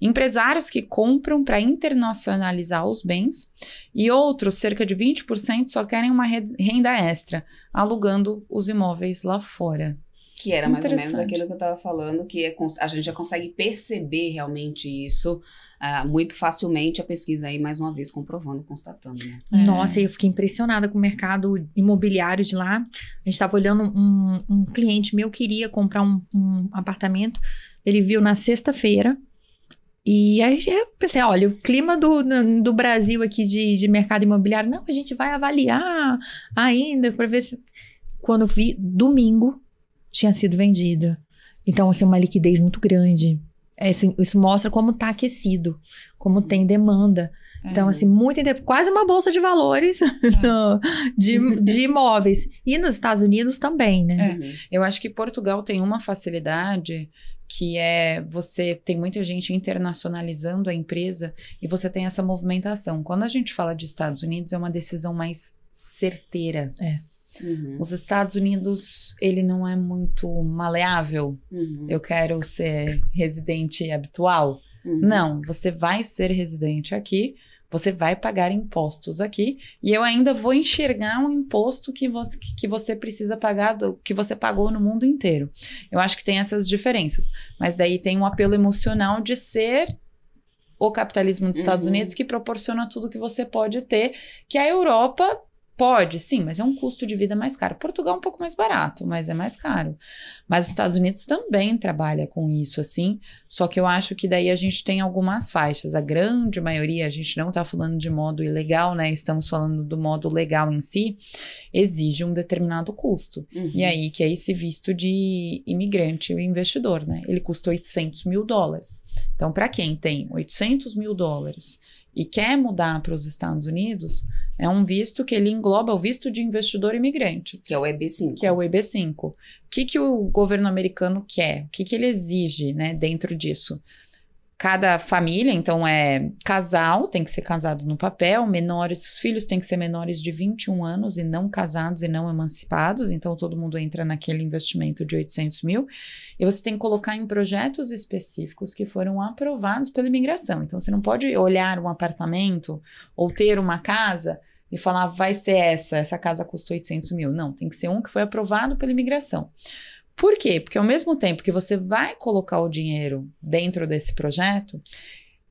Empresários que compram para internacionalizar os bens e outros, cerca de 20%, só querem uma renda extra, alugando os imóveis lá fora que era mais ou menos aquilo que eu estava falando, que é, a gente já consegue perceber realmente isso uh, muito facilmente. A pesquisa aí, mais uma vez, comprovando, constatando. Né? É. Nossa, eu fiquei impressionada com o mercado imobiliário de lá. A gente estava olhando, um, um, cliente meu queria comprar um, um apartamento, ele viu na sexta-feira. E aí eu pensei, olha, o clima do, do Brasil aqui de, de mercado imobiliário, não, a gente vai avaliar ainda para ver se... Quando vi, domingo, tinha sido vendida. Então, assim, é uma liquidez muito grande. É, assim, isso mostra como está aquecido, como tem demanda. Então, é. Então, assim, muito, quase uma bolsa de valores é. de, de imóveis. E nos Estados Unidos também, né? É. Uhum. Eu acho que Portugal tem uma facilidade que é você tem muita gente internacionalizando a empresa e você tem essa movimentação. Quando a gente fala de Estados Unidos, é uma decisão mais certeira. É. Uhum. Os Estados Unidos, ele não é muito maleável. Uhum. Eu quero ser residente habitual. Uhum. Não, você vai ser residente aqui, você vai pagar impostos aqui e eu ainda vou enxergar um imposto que você, que você precisa pagar, do, que você pagou no mundo inteiro. Eu acho que tem essas diferenças. Mas daí tem um apelo emocional de ser o capitalismo dos Estados uhum. Unidos que proporciona tudo que você pode ter, que a Europa Pode, sim, mas é um custo de vida mais caro. Portugal é um pouco mais barato, mas é mais caro. Mas os Estados Unidos também trabalha com isso, assim. Só que eu acho que daí a gente tem algumas faixas. A grande maioria, a gente não está falando de modo ilegal, né? Estamos falando do modo legal em si, exige um determinado custo. Uhum. E aí que é esse visto de imigrante e investidor, né? Ele custa 800 mil dólares. Então, para quem tem 800 mil dólares e quer mudar para os Estados Unidos é um visto que ele engloba o visto de investidor imigrante. Que é o EB5. Que é o EB5. O que, que o governo americano quer? O que, que ele exige né, dentro disso? Cada família, então, é casal, tem que ser casado no papel, menores, os filhos têm que ser menores de 21 anos e não casados e não emancipados, então todo mundo entra naquele investimento de 800 mil. E você tem que colocar em projetos específicos que foram aprovados pela imigração. Então, você não pode olhar um apartamento ou ter uma casa e falar, vai ser essa, essa casa custou 800 mil. Não, tem que ser um que foi aprovado pela imigração. Por quê? Porque ao mesmo tempo que você vai colocar o dinheiro dentro desse projeto,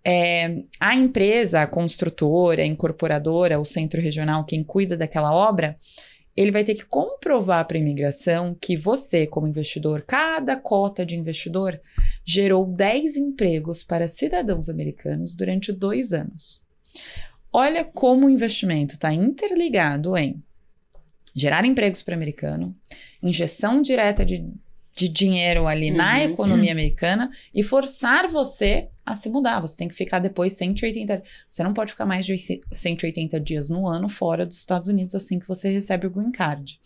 é, a empresa, a construtora, a incorporadora, o centro regional, quem cuida daquela obra, ele vai ter que comprovar para a imigração que você, como investidor, cada cota de investidor gerou 10 empregos para cidadãos americanos durante dois anos. Olha como o investimento está interligado em gerar empregos para americano, injeção direta de, de dinheiro ali uhum. na economia americana e forçar você a se mudar. Você tem que ficar depois 180. Você não pode ficar mais de 180 dias no ano fora dos Estados Unidos assim que você recebe o green card.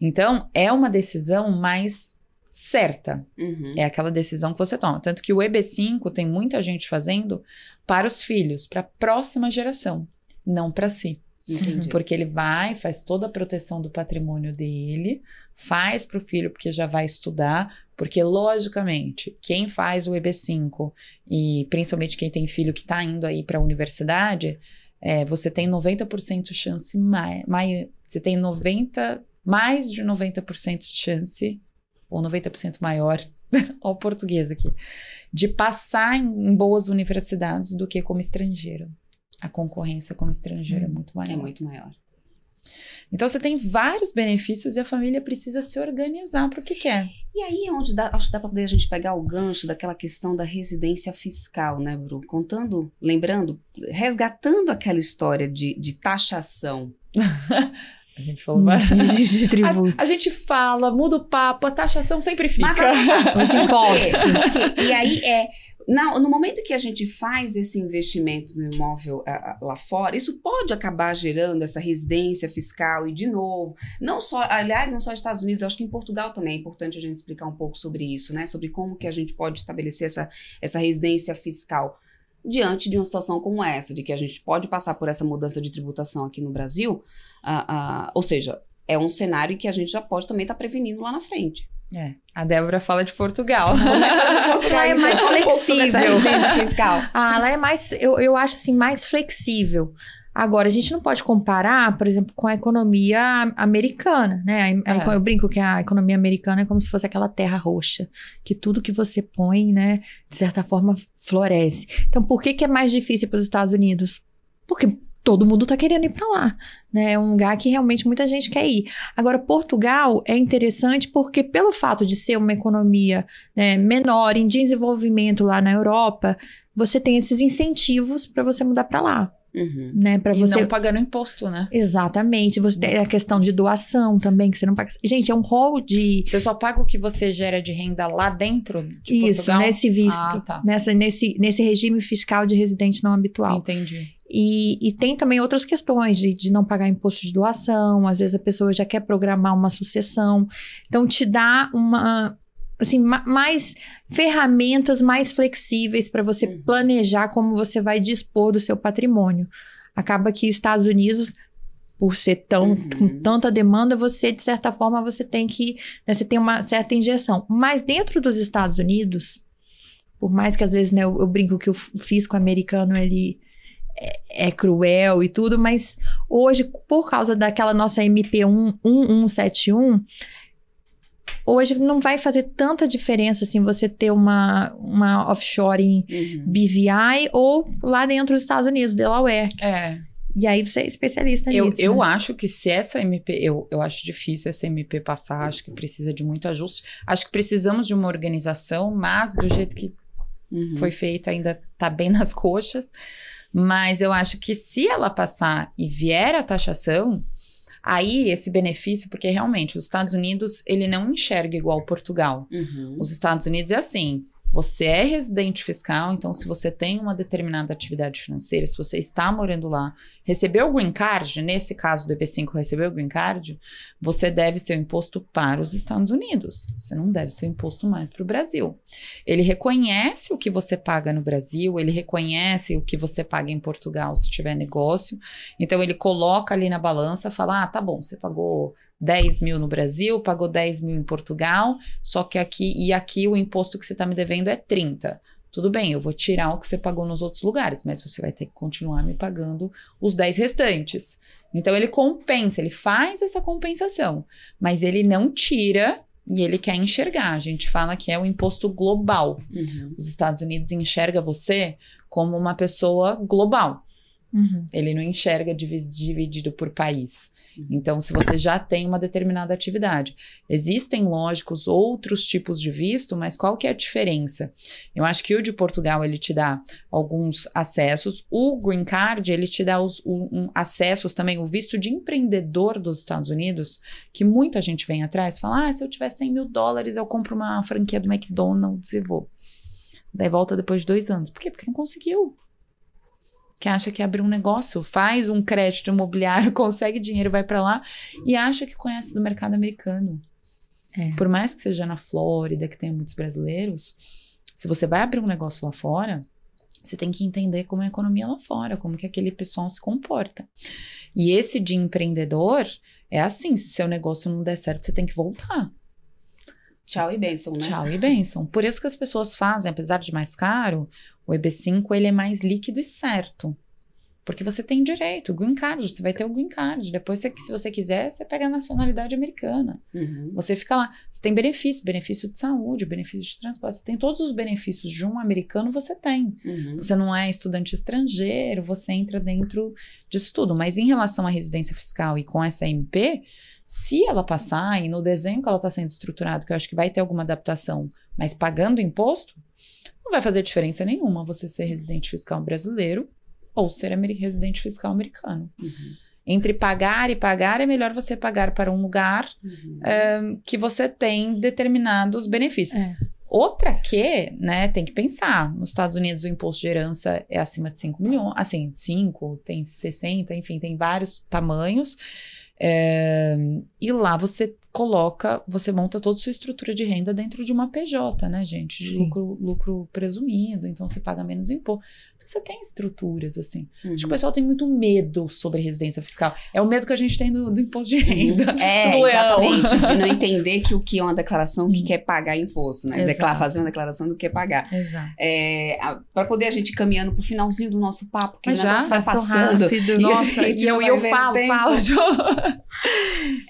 Então, é uma decisão mais certa. Uhum. É aquela decisão que você toma. Tanto que o EB5 tem muita gente fazendo para os filhos, para a próxima geração, não para si. Entendi. Porque ele vai, faz toda a proteção do patrimônio dele, faz para o filho, porque já vai estudar. Porque, logicamente, quem faz o EB5 e principalmente quem tem filho que está indo aí para a universidade, é, você tem 90% chance mais. Você tem 90, mais de 90% de chance ou 90% maior ao português aqui, de passar em boas universidades do que como estrangeiro. A concorrência como estrangeiro é hum, é muito maior. É muito maior. Então você tem vários benefícios e a família precisa se organizar para o que quer. E aí é onde dá, acho que dá para poder a gente pegar o gancho daquela questão da residência fiscal, né, Bru? Contando, lembrando, resgatando aquela história de, de taxação A gente falou mais. Uhum. A, a, gente fala, muda o papo, a taxação sempre fica. Mas, mas, e aí é. Não, no momento que a gente faz esse investimento no imóvel a, a, lá fora, isso pode acabar gerando essa residência fiscal e, de novo, não só, aliás, não só nos Estados Unidos, eu acho que em Portugal também é importante a gente explicar um pouco sobre isso, né? Sobre como que a gente pode estabelecer essa, essa residência fiscal diante de uma situação como essa, de que a gente pode passar por essa mudança de tributação aqui no Brasil, uh, uh, ou seja, é um cenário que a gente já pode também estar tá prevenindo lá na frente. É. A Débora fala de Portugal. Portugal é mais tá flexível. fiscal. Ah, lá é mais, eu, eu acho assim, mais flexível. Agora, a gente não pode comparar, por exemplo, com a economia americana, né? É. Eu brinco que a economia americana é como se fosse aquela terra roxa, que tudo que você põe, né, de certa forma, floresce. Então, por que, que é mais difícil para os Estados Unidos? Porque todo mundo está querendo ir para lá, né? É um lugar que realmente muita gente quer ir. Agora, Portugal é interessante porque pelo fato de ser uma economia né, menor em desenvolvimento lá na Europa, você tem esses incentivos para você mudar para lá. Uhum. Né, para você não pagando imposto, né? Exatamente. Você tem a questão de doação também que você não paga. Gente, é um rol de Você só paga o que você gera de renda lá dentro de Isso, Portugal? nesse visto, ah, tá. nessa nesse nesse regime fiscal de residente não habitual. Entendi. E, e, tem também outras questões de, de, não pagar imposto de doação, às vezes a pessoa já quer programar uma sucessão. Então, te dá uma, assim, ma mais ferramentas mais flexíveis para você uhum. planejar como você vai dispor do seu patrimônio. Acaba que Estados Unidos por ser tão uhum. com tanta demanda, você de certa forma você tem que, né, você tem uma certa injeção. Mas dentro dos Estados Unidos, por mais que às vezes né, eu, eu brinco que o fisco americano ele é, é, cruel e tudo, mas hoje por causa daquela nossa MP 1171 hoje não vai fazer tanta diferença assim você ter uma, uma offshore em uhum. BVI ou lá dentro dos Estados Unidos, Delaware. É. E aí você é especialista eu, nisso. Eu né? acho que se essa MP, eu, eu acho difícil essa MP passar, acho que precisa de muito ajuste. Acho que precisamos de uma organização, mas do jeito que uhum. foi feita ainda tá bem nas coxas. Mas eu acho que se ela passar e vier a taxação, Aí esse benefício, porque realmente os Estados Unidos ele não enxerga igual Portugal. Uhum. Os Estados Unidos é assim, você é residente fiscal, então se você tem uma determinada atividade financeira, se você está morando lá, recebeu o green card, nesse caso do EB5 recebeu o green card, você deve ser imposto para os Estados Unidos. Você não deve ser imposto mais para o Brasil. Ele reconhece o que você paga no Brasil, ele reconhece o que você paga em Portugal se tiver negócio. Então ele coloca ali na balança, fala: "Ah, tá bom, você pagou 10 mil no Brasil, pagou 10 mil em Portugal, só que aqui e aqui o imposto que você está me devendo é 30. Tudo bem, eu vou tirar o que você pagou nos outros lugares, mas você vai ter que continuar me pagando os 10 restantes. Então ele compensa, ele faz essa compensação, mas ele não tira e ele quer enxergar. A gente fala que é o imposto global. Uhum. Os Estados Unidos enxerga você como uma pessoa global. Uhum. Ele não enxerga dividido por país. Uhum. Então, se você já tem uma determinada atividade. Existem, lógicos, outros tipos de visto, mas qual que é a diferença? Eu acho que o de Portugal, ele te dá alguns acessos. O Green Card, ele te dá os um, um, acessos também, o visto de empreendedor dos Estados Unidos, que muita gente vem atrás e fala, ah, se eu tiver 100 mil dólares, eu compro uma franquia do McDonald's e vou. Daí volta depois de dois anos. Por quê? Porque não conseguiu que acha que abre um negócio, faz um crédito imobiliário, consegue dinheiro, vai para lá e acha que conhece do mercado americano. É. Por mais que seja na Flórida, que tenha muitos brasileiros, se você vai abrir um negócio lá fora, você tem que entender como é a economia lá fora, como que aquele pessoal se comporta. E esse de empreendedor é assim, se seu negócio não der certo, você tem que voltar. Tchau e bênção, né? Tchau e bênção. Por isso que as pessoas fazem, apesar de mais caro, o EB5 ele é mais líquido e certo. Porque você tem direito, o green card, você vai ter o green card. Depois, você, se você quiser, você pega a nacionalidade americana. Uhum. Você fica lá. Você tem benefício, benefício de saúde, benefício de transporte. Você tem todos os benefícios de um americano, você tem. Uhum. Você não é estudante estrangeiro, você entra dentro disso tudo. Mas em relação à residência fiscal e com essa MP, se ela passar e no desenho que ela está sendo estruturado, que eu acho que vai ter alguma adaptação, mas pagando imposto, não vai fazer diferença nenhuma você ser uhum. residente fiscal brasileiro ou ser residente fiscal americano. Uhum. Entre pagar e pagar, é melhor você pagar para um lugar uhum. Eh, que você tem determinados benefícios. É. Outra que, né, tem que pensar. Nos Estados Unidos o imposto de herança é acima de 5 milhões, assim, 5, tem 60, enfim, tem vários tamanhos. É, e lá você coloca, você monta toda a sua estrutura de renda dentro de uma PJ, né, gente? De lucro, lucro presumido, então você paga menos imposto. Então você tem estruturas, assim. Uhum. Acho que o uhum. pessoal tem muito medo sobre residência fiscal. É o medo que a gente tem do, do imposto de renda. É, do exatamente. De não entender que o que é uma declaração, que hum. quer pagar imposto, né? Declarar, fazer uma declaração do que é pagar. Exato. É, para poder a gente ir caminhando pro finalzinho do nosso papo, que já vai passando. Rápido. E Nossa, e eu, eu falo, falo.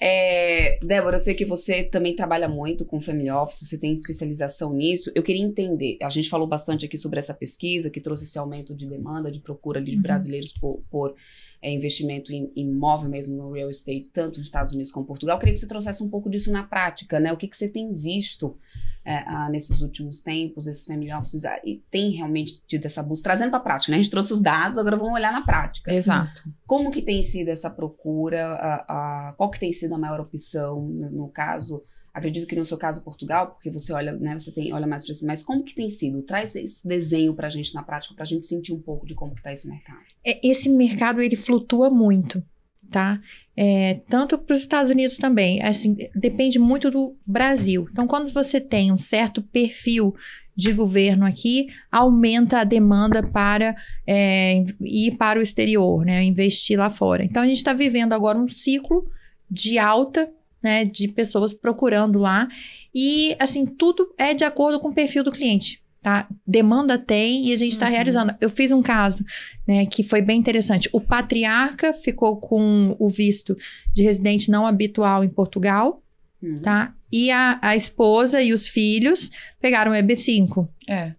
é, Débora, Débora, eu sei que você também trabalha muito com family office, você tem especialização nisso. Eu queria entender, a gente falou bastante aqui sobre essa pesquisa que trouxe esse aumento de demanda, de procura de uhum. brasileiros por, por é, investimento em imóvel mesmo no real estate, tanto nos Estados Unidos como Portugal. Eu queria que você trouxesse um pouco disso na prática, né? O que, que você tem visto é, ah, nesses últimos tempos, esses family offices, ah, e tem realmente tido essa busca, trazendo para a prática, né? A gente trouxe os dados, agora vamos olhar na prática. Assim, Exato. Como que tem sido essa procura? A, ah, a, ah, qual que tem sido a maior opção, no, no, caso, acredito que no seu caso Portugal, porque você olha, né, você tem, olha mais para isso, mas como que tem sido? Traz esse desenho para a gente na prática, para a gente sentir um pouco de como que está esse mercado. É, esse mercado, ele flutua muito tá? É, tanto para os Estados Unidos também, assim, depende muito do Brasil. Então, quando você tem um certo perfil de governo aqui, aumenta a demanda para é, ir para o exterior, né? Investir lá fora. Então, a gente está vivendo agora um ciclo de alta, né? De pessoas procurando lá. E, assim, tudo é de acordo com o perfil do cliente tá? Demanda tem e a gente está uhum. realizando. Eu fiz um caso, né, que foi bem interessante. O patriarca ficou com o visto de residente não habitual em Portugal, uhum. tá? E a, a esposa e os filhos pegaram o EB5. É.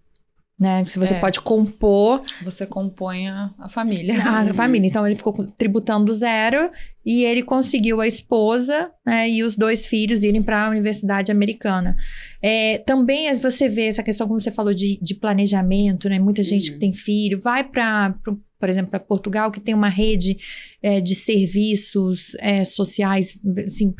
Né? Se você é. pode compor. Você compõe a, a família. a família. Então ele ficou tributando zero e ele conseguiu a esposa né, e os dois filhos irem para a universidade americana. É, também você vê essa questão, como você falou, de, de planejamento, né? Muita gente uhum. que tem filho vai para por exemplo, para Portugal, que tem uma rede é, de serviços é, sociais assim,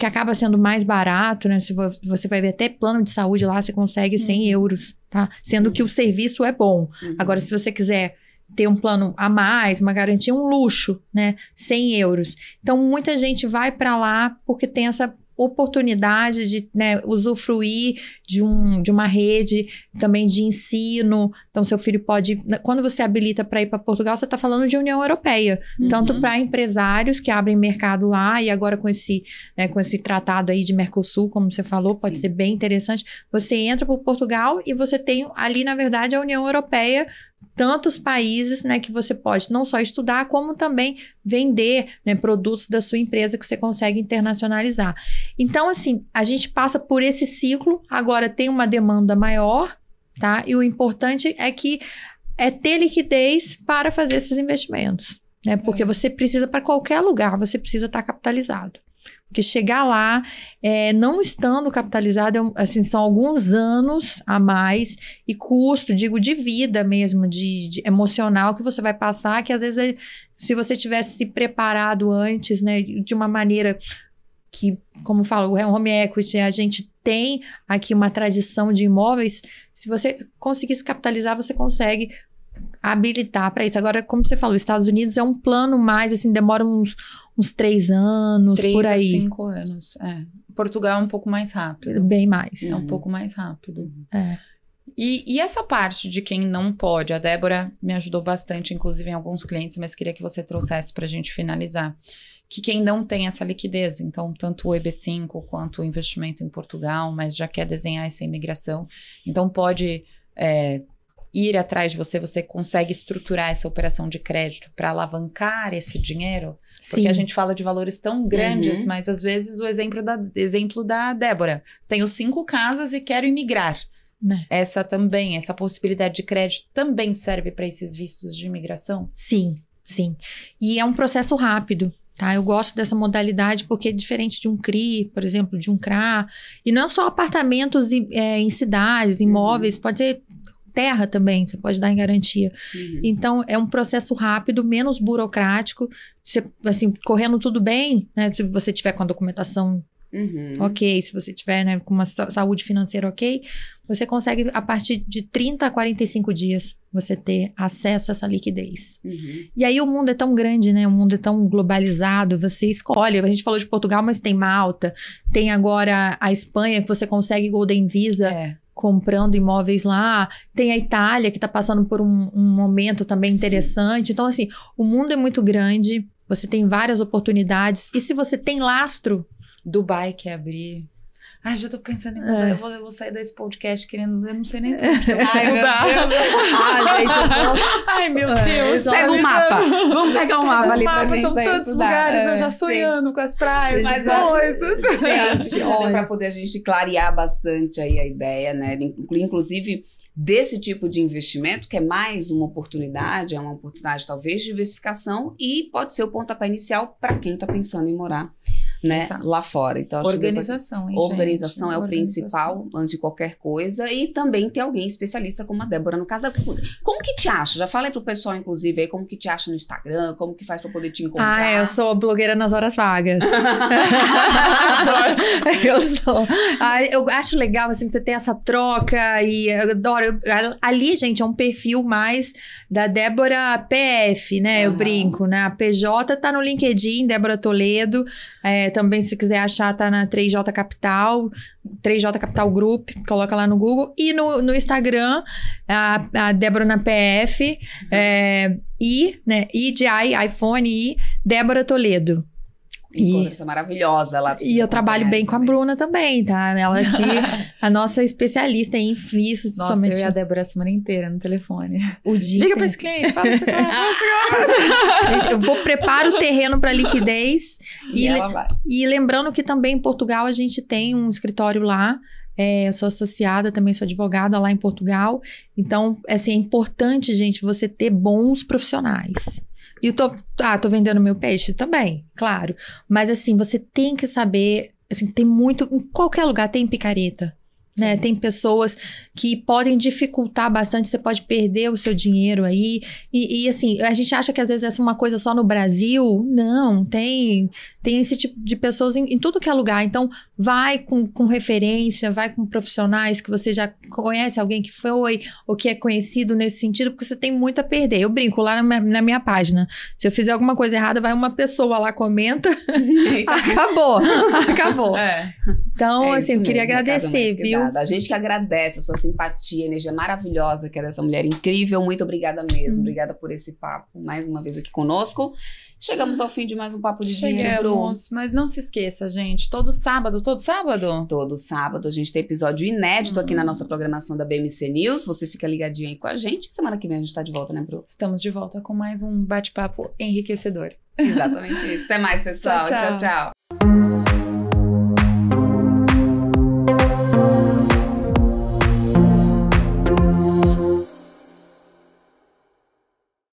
que acaba sendo mais barato, né? Se você vai ver até plano de saúde lá, você consegue 100 uhum. euros, tá? Sendo uhum. que o uhum. serviço é bom. Uhum. Agora, se você quiser ter um plano a mais, uma garantia, um luxo, né? 100 euros. Então, muita gente vai para lá porque tem essa oportunidade de né, usufruir de, um, de uma rede também de ensino. Então, seu filho pode. Né, quando você habilita para ir para Portugal, você está falando de União Europeia. Uhum. Tanto para empresários que abrem mercado lá, e agora com esse, né, com esse tratado aí de Mercosul, como você falou, pode Sim. ser bem interessante. Você entra para Portugal e você tem ali, na verdade, a União Europeia tantos países, né, que você pode não só estudar, como também vender, né, produtos da sua empresa que você consegue internacionalizar. Então, assim, a gente passa por esse ciclo, agora tem uma demanda maior, tá? E o importante é que é ter liquidez para fazer esses investimentos, né? Porque é. você precisa para qualquer lugar, você precisa estar tá capitalizado. Porque chegar lá, é, não estando capitalizado, é assim, são alguns anos a mais e custo, digo, de vida mesmo, de, de emocional que você vai passar, que às vezes, é, se você tivesse se preparado antes, né, de uma maneira que, como fala, o é home equity, a gente tem aqui uma tradição de imóveis, se você conseguisse capitalizar, você consegue habilitar para isso. Agora, como você falou, Estados Unidos é um plano mais, assim, demora uns uns três anos, três por aí. A cinco anos, é. Portugal é um pouco mais rápido. Bem mais. É um uhum. pouco mais rápido. É. E, e, essa parte de quem não pode, a Débora me ajudou bastante, inclusive em alguns clientes, mas queria que você trouxesse para a gente finalizar. Que quem não tem essa liquidez, então tanto o EB5 quanto o investimento em Portugal, mas já quer desenhar essa imigração, então pode é, ir atrás de você, você consegue estruturar essa operação de crédito para alavancar esse dinheiro? Sim. Porque a gente fala de valores tão grandes, uhum. mas às vezes o exemplo da, exemplo da Débora. Tenho cinco casas e quero imigrar. Né. Essa também, essa possibilidade de crédito também serve para esses vistos de imigração? Sim, sim. E é um processo rápido. Tá, eu gosto dessa modalidade porque é diferente de um CRI, por exemplo, de um CRA. E não é só apartamentos em, é, em cidades, uhum. imóveis, uhum. pode ser terra também, você pode dar em garantia. Uhum. Então, é um processo rápido, menos burocrático. Você, assim, correndo tudo bem, né? Se você tiver com a documentação uhum. ok, se você tiver né, com uma saúde financeira ok, você consegue, a partir de 30 a 45 dias, você ter acesso a essa liquidez. Uhum. E aí o mundo é tão grande, né? O mundo é tão globalizado, você escolhe. A gente falou de Portugal, mas tem Malta, tem agora a Espanha, que você consegue Golden Visa. É comprando imóveis lá. Tem a Itália, que está passando por um, um, momento também interessante. Sim. Então, assim, o mundo é muito grande, você tem várias oportunidades. E se você tem lastro, Dubai quer abrir. Ai, já tô pensando em mudar. É. Eu, vou, eu vou sair desse podcast querendo. Eu não sei nem pra onde. É. Ai, meu Deus. Ai, ah, gente, eu tô... Ai, meu é, Deus. É, pega um mapa. Vamos pegar um mapa ali mapa, gente. São tantos estudar. lugares, é, eu já sonhando gente, com as praias, as coisas. Gente, gente olha, pra poder a gente clarear bastante aí a ideia, né? Inclusive desse tipo de investimento, que é mais uma oportunidade, é uma oportunidade talvez de diversificação e pode ser o pontapé inicial para quem está pensando em morar né, lá fora. Então, organização, hein, Organização gente, é o organização. principal, antes de qualquer coisa. E também ter alguém especialista como a Débora no caso da cultura. Como que te acha? Já falei pro pessoal, inclusive, aí, como que te acha no Instagram? Como que faz pra poder te encontrar? Ah, eu sou blogueira nas horas vagas. eu sou. eu acho legal, assim, você tem essa troca e eu adoro. Eu, ali, gente, é um perfil mais da Débora PF, né? Uhum. Eu brinco, né? A PJ tá no LinkedIn, Débora Toledo. É, também, se quiser achar, tá na 3J Capital, 3J Capital Group, coloca lá no Google. E no, no Instagram, a, a Débora na PF, é, e, né, e de I, iPhone, e Débora Toledo. Encontra-se maravilhosa lá. E eu trabalho bem com a Bruna também, tá? Ela é aqui, a nossa especialista em isso. Nossa, somente... eu e a Débora a semana inteira no telefone. O dia. Liga pra é. esse cliente, fala você tá Eu vou preparar o terreno para liquidez. E, e, le... e lembrando que também em Portugal a gente tem um escritório lá. É, eu sou associada, também sou advogada lá em Portugal. Então, assim, é importante, gente, você ter bons profissionais. E eu tô, ah, tô vendendo meu peixe também, claro. Mas assim, você tem que saber, assim, tem muito, em qualquer lugar tem picareta. Né? Tem pessoas que podem dificultar bastante, você pode perder o seu dinheiro aí. E, e, assim, a gente acha que às vezes essa é uma coisa só no Brasil. Não, tem tem esse tipo de pessoas em, em tudo que é lugar. Então, vai com, com referência, vai com profissionais que você já conhece, alguém que foi ou que é conhecido nesse sentido, porque você tem muito a perder. Eu brinco lá na minha, na minha página. Se eu fizer alguma coisa errada, vai uma pessoa lá, comenta. acabou, acabou. É. Então, é assim, eu queria mesmo, agradecer, viu? obrigada. A gente que agradece a sua simpatia, a energia maravilhosa que é dessa mulher incrível. Muito obrigada mesmo. Hum. Obrigada por esse papo mais uma vez aqui conosco. Chegamos ao fim de mais um papo de Chegamos, dinheiro, Mas não se esqueça, gente, todo sábado, todo sábado? Todo sábado a gente tem episódio inédito aqui na uhum. nossa programação da BMC News. Você fica ligadinho aí com a gente. Semana que vem a gente está de volta, né, Bru? Estamos de volta com mais um bate-papo enriquecedor. Exatamente isso. Até mais, pessoal. tchau. tchau. tchau. tchau.